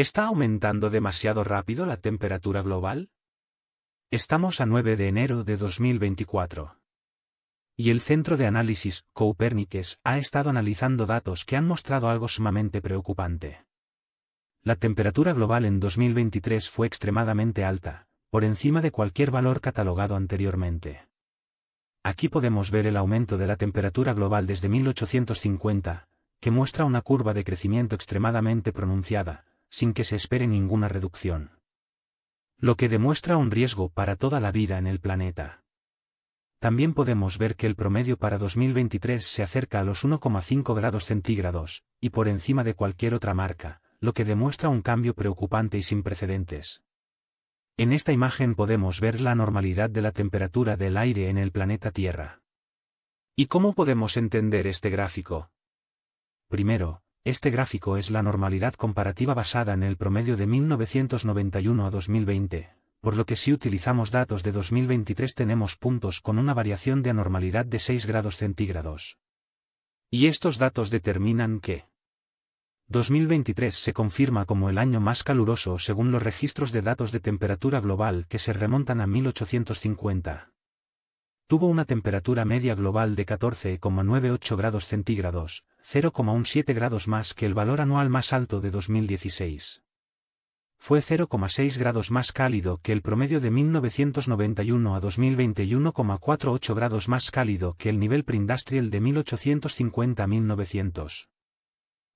¿Está aumentando demasiado rápido la temperatura global? Estamos a 9 de enero de 2024. Y el Centro de Análisis Copernicus ha estado analizando datos que han mostrado algo sumamente preocupante. La temperatura global en 2023 fue extremadamente alta, por encima de cualquier valor catalogado anteriormente. Aquí podemos ver el aumento de la temperatura global desde 1850, que muestra una curva de crecimiento extremadamente pronunciada, sin que se espere ninguna reducción. Lo que demuestra un riesgo para toda la vida en el planeta. También podemos ver que el promedio para 2023 se acerca a los 1,5 grados centígrados, y por encima de cualquier otra marca, lo que demuestra un cambio preocupante y sin precedentes. En esta imagen podemos ver la normalidad de la temperatura del aire en el planeta Tierra. ¿Y cómo podemos entender este gráfico? Primero, este gráfico es la normalidad comparativa basada en el promedio de 1991 a 2020, por lo que si utilizamos datos de 2023 tenemos puntos con una variación de anormalidad de 6 grados centígrados. Y estos datos determinan que 2023 se confirma como el año más caluroso según los registros de datos de temperatura global que se remontan a 1850 tuvo una temperatura media global de 14,98 grados centígrados, 0,17 grados más que el valor anual más alto de 2016. Fue 0,6 grados más cálido que el promedio de 1991 a 2021,48 grados más cálido que el nivel preindustrial de 1850 a 1900.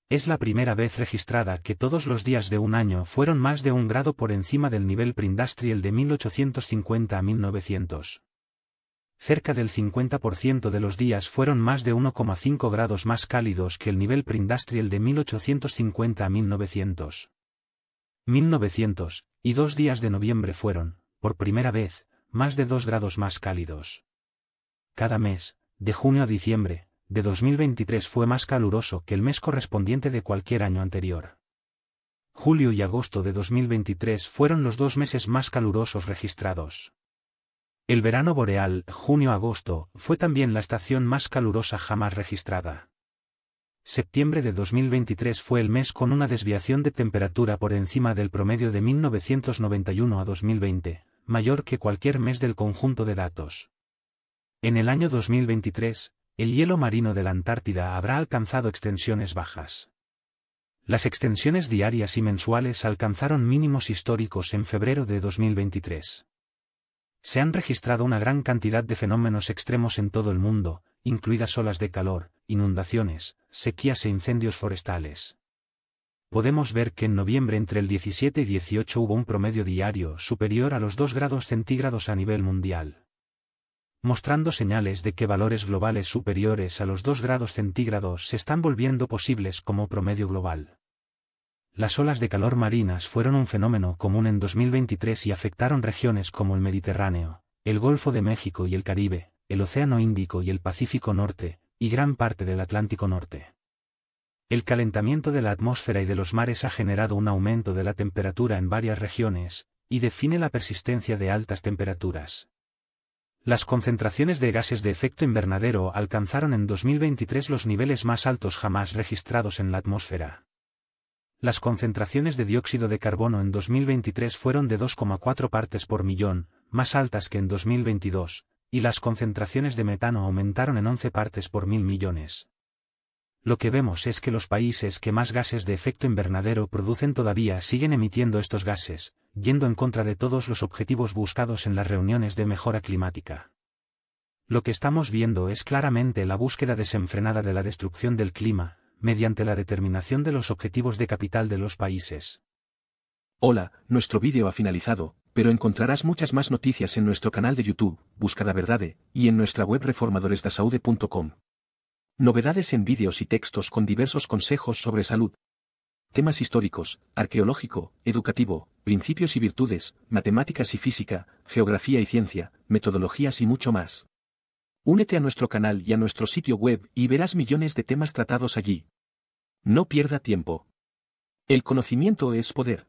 Es la primera vez registrada que todos los días de un año fueron más de un grado por encima del nivel preindustrial de 1850 a 1900 cerca del 50% de los días fueron más de 1,5 grados más cálidos que el nivel preindustrial de 1850 a 1900. 1900, y dos días de noviembre fueron, por primera vez, más de 2 grados más cálidos. Cada mes, de junio a diciembre, de 2023 fue más caluroso que el mes correspondiente de cualquier año anterior. Julio y agosto de 2023 fueron los dos meses más calurosos registrados. El verano boreal, junio-agosto, fue también la estación más calurosa jamás registrada. Septiembre de 2023 fue el mes con una desviación de temperatura por encima del promedio de 1991 a 2020, mayor que cualquier mes del conjunto de datos. En el año 2023, el hielo marino de la Antártida habrá alcanzado extensiones bajas. Las extensiones diarias y mensuales alcanzaron mínimos históricos en febrero de 2023. Se han registrado una gran cantidad de fenómenos extremos en todo el mundo, incluidas olas de calor, inundaciones, sequías e incendios forestales. Podemos ver que en noviembre entre el 17 y 18 hubo un promedio diario superior a los 2 grados centígrados a nivel mundial. Mostrando señales de que valores globales superiores a los 2 grados centígrados se están volviendo posibles como promedio global. Las olas de calor marinas fueron un fenómeno común en 2023 y afectaron regiones como el Mediterráneo, el Golfo de México y el Caribe, el Océano Índico y el Pacífico Norte, y gran parte del Atlántico Norte. El calentamiento de la atmósfera y de los mares ha generado un aumento de la temperatura en varias regiones, y define la persistencia de altas temperaturas. Las concentraciones de gases de efecto invernadero alcanzaron en 2023 los niveles más altos jamás registrados en la atmósfera. Las concentraciones de dióxido de carbono en 2023 fueron de 2,4 partes por millón, más altas que en 2022, y las concentraciones de metano aumentaron en 11 partes por mil millones. Lo que vemos es que los países que más gases de efecto invernadero producen todavía siguen emitiendo estos gases, yendo en contra de todos los objetivos buscados en las reuniones de mejora climática. Lo que estamos viendo es claramente la búsqueda desenfrenada de la destrucción del clima, mediante la determinación de los objetivos de capital de los países. Hola, nuestro vídeo ha finalizado, pero encontrarás muchas más noticias en nuestro canal de YouTube, Busca la Verdade, y en nuestra web reformadoresdasaude.com. Novedades en vídeos y textos con diversos consejos sobre salud. Temas históricos, arqueológico, educativo, principios y virtudes, matemáticas y física, geografía y ciencia, metodologías y mucho más. Únete a nuestro canal y a nuestro sitio web y verás millones de temas tratados allí. No pierda tiempo. El conocimiento es poder.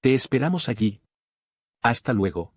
Te esperamos allí. Hasta luego.